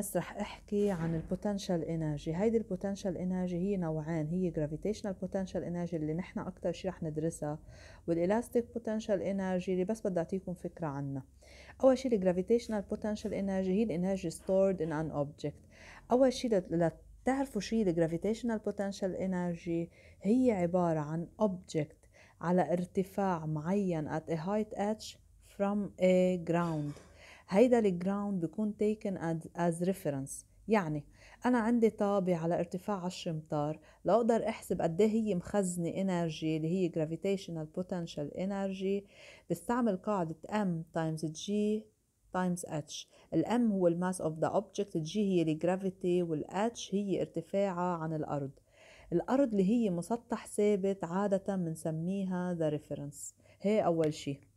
بس رح احكي عن البوتنشال انرجي هيدي البوتنشال انرجي هي نوعين هي جرافيتيشنال بوتنشال انرجي اللي نحن اكثر شيء رح ندرسها والالاستيك بوتنشال انرجي اللي بس بدي اعطيكم فكره عنها اول شيء الجرافيتيشنال بوتنشال انرجي هي الانرجي ستورد ان ان اوبجكت اول شيء لتعرفوا شيء الجرافيتيشنال بوتنشال انرجي هي عباره عن اوبجكت على ارتفاع معين at a height h from a ground هيدا الجراوند بيكون taken as reference يعني أنا عندي طابة على ارتفاع 10 أمتار لأقدر أحسب قد إيه هي مخزنة إنرجي اللي هي gravitational potential energy بستعمل قاعدة M times G times H الام هو الماس اوف ذا اوبجكت الجي هي الجرافيتي والاتش هي ارتفاعها عن الارض الارض اللي هي مسطح ثابت عاده بنسميها ذا ريفرنس هي اول شيء